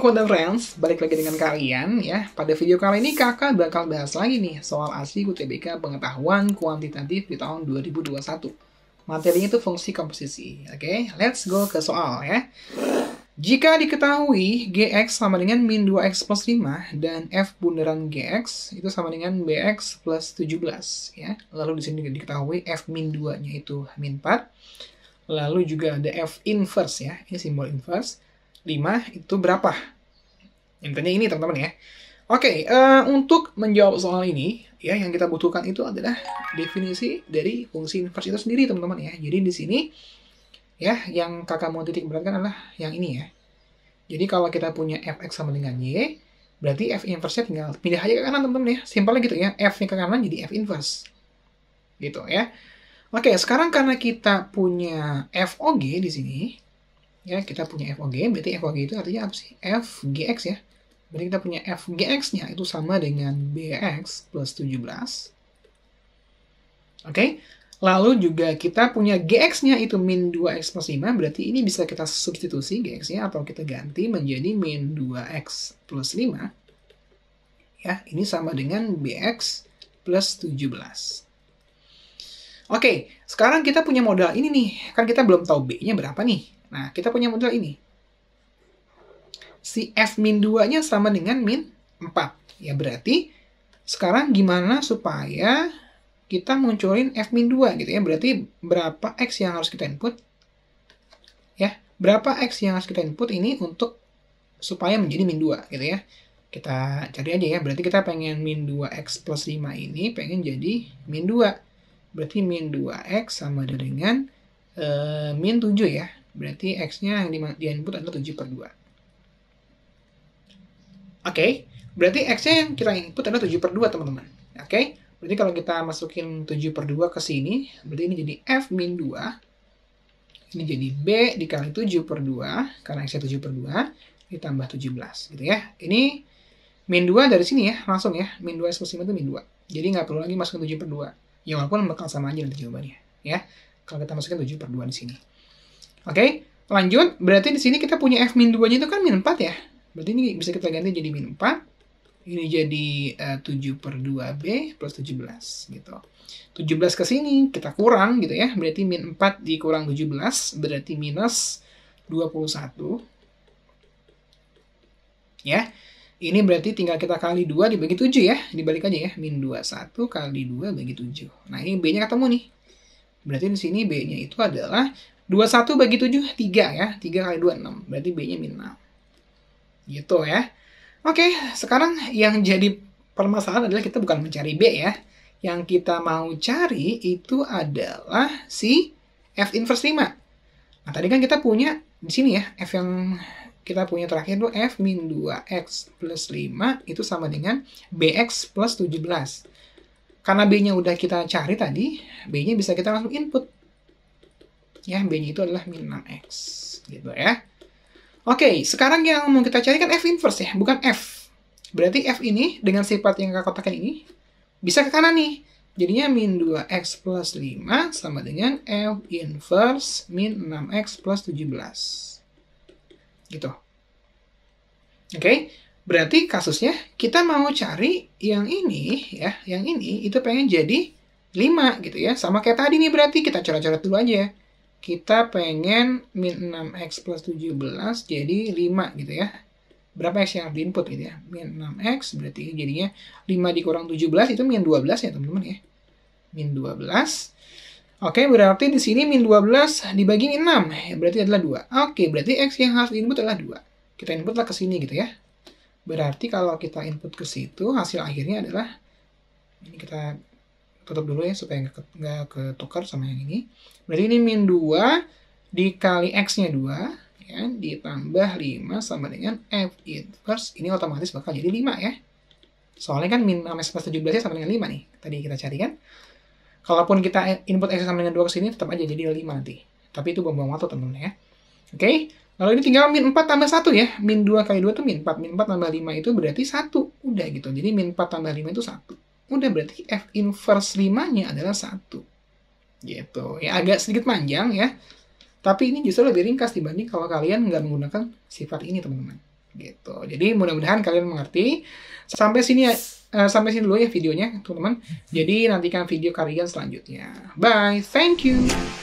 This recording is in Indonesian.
Koda Friends, balik lagi dengan kalian ya. Pada video kali ini kakak bakal bahas lagi nih soal asli UTBK Pengetahuan Kuantitatif di tahun 2021. Materinya itu fungsi komposisi. Oke, okay? let's go ke soal ya. Jika diketahui GX sama dengan min 2X plus 5 dan F bundaran GX itu sama dengan BX plus 17 ya. Lalu di sini diketahui F min 2-nya itu min 4. Lalu juga ada F inverse ya, ini simbol inverse 5 itu berapa? Intinya ini teman-teman ya. Oke, okay, uh, eh, untuk menjawab soal ini, ya yang kita butuhkan itu adalah definisi dari fungsi inverse itu sendiri, teman-teman ya. Jadi di sini, ya yang kakak mau titik beratkan adalah yang ini ya. Jadi kalau kita punya fx sama dengan y, berarti f inverse tinggal pindah aja ke kanan, teman-teman ya. Simpelnya gitu ya, f ke kanan jadi f inverse, gitu ya. Oke, okay, sekarang karena kita punya f FOG di sini, ya kita punya FOG berarti FOG itu artinya apa sih FGX ya berarti kita punya FGX nya itu sama dengan BX plus 17 oke lalu juga kita punya GX nya itu min 2X plus 5 berarti ini bisa kita substitusi GX nya atau kita ganti menjadi min 2X plus 5 ya ini sama dengan BX plus 17 Oke, okay, sekarang kita punya modal ini nih. Kan kita belum tahu B-nya berapa nih. Nah, kita punya modal ini. Si F min 2-nya sama dengan min 4. Ya, berarti sekarang gimana supaya kita munculin F min 2 gitu ya. Berarti berapa X yang harus kita input? Ya, berapa X yang harus kita input ini untuk supaya menjadi min 2 gitu ya. Kita cari aja ya, berarti kita pengen min 2x plus 5 ini pengen jadi min 2. Berarti min 2x sama dengan uh, min 7 ya. Berarti X-nya yang di, input adalah 7 per 2. Oke, okay. berarti X-nya yang kita input adalah 7 per 2, teman-teman. Oke, okay. berarti kalau kita masukin 7 per 2 ke sini, berarti ini jadi F min 2. Ini jadi B dikali 7 per 2, karena X-nya 7 per 2, ditambah 17, gitu ya. Ini min 2 dari sini ya, langsung ya. Min 2 S 5 itu min 2. Jadi nggak perlu lagi masukin 7 per 2. Ya walaupun bakal sama aja nanti jawabannya. Ya, kalau kita masukin 7 per 2 di sini. Oke, okay? lanjut. Berarti di sini kita punya f min 2-nya itu kan min 4 ya. Berarti ini bisa kita ganti jadi min 4. Ini jadi eh, uh, 7 per 2b plus 17 gitu. 17 ke sini kita kurang gitu ya. Berarti min 4 dikurang 17 berarti minus 21. Ya. Ini berarti tinggal kita kali 2 dibagi 7 ya. Dibalik aja ya. Min 21 kali 2 bagi 7. Nah ini B-nya ketemu nih. Berarti di sini B-nya itu adalah 21 bagi 7, 3 ya. 3 kali 2, 6. Berarti B-nya min 6. Gitu ya. Oke, sekarang yang jadi permasalahan adalah kita bukan mencari B ya. Yang kita mau cari itu adalah si F inverse 5. Nah, tadi kan kita punya di sini ya, F yang kita punya terakhir itu F min 2X plus 5 itu sama dengan BX plus 17. Karena B-nya udah kita cari tadi, B-nya bisa kita langsung input ya B-nya itu adalah min 6X gitu ya. Oke, sekarang yang mau kita cari kan F inverse ya, bukan F. Berarti F ini dengan sifat yang kakak kotakan ini bisa ke kanan nih. Jadinya min 2x plus 5 sama dengan F inverse min 6x plus 17. Gitu. Oke, okay? berarti kasusnya kita mau cari yang ini ya, yang ini itu pengen jadi 5 gitu ya. Sama kayak tadi nih berarti kita cara-cara dulu aja. ya kita pengen min 6x plus 17 jadi 5 gitu ya. Berapa x yang harus diinput gitu ya. Min 6x berarti jadinya 5 dikurang 17 itu min 12 ya teman-teman ya. Min 12. Oke, berarti di sini min 12 dibagi min 6. Berarti adalah 2. Oke, berarti x yang harus diinput adalah 2. Kita inputlah ke sini gitu ya. Berarti kalau kita input ke situ, hasil akhirnya adalah, ini kita tutup dulu ya supaya nggak ketukar sama yang ini. Berarti ini min 2 dikali X-nya 2 ya, ditambah 5 sama dengan F inverse. Ini otomatis bakal jadi 5 ya. Soalnya kan min sama plus 17 sama dengan 5 nih. Tadi kita cari kan. Kalaupun kita input X sama dengan 2 ke sini tetap aja jadi 5 nanti. Tapi itu buang-buang waktu teman-teman ya. Oke. Okay? Lalu ini tinggal min 4 tambah 1 ya. Min 2 kali 2 itu min 4. Min 4 tambah 5 itu berarti 1. Udah gitu. Jadi min 4 tambah 5 itu 1 udah berarti F inverse 5-nya adalah satu Gitu. Ya agak sedikit panjang ya. Tapi ini justru lebih ringkas dibanding kalau kalian nggak menggunakan sifat ini, teman-teman. Gitu. Jadi mudah-mudahan kalian mengerti. Sampai sini ya, uh, sampai sini dulu ya videonya, teman-teman. Jadi nantikan video kalian selanjutnya. Bye. Thank you.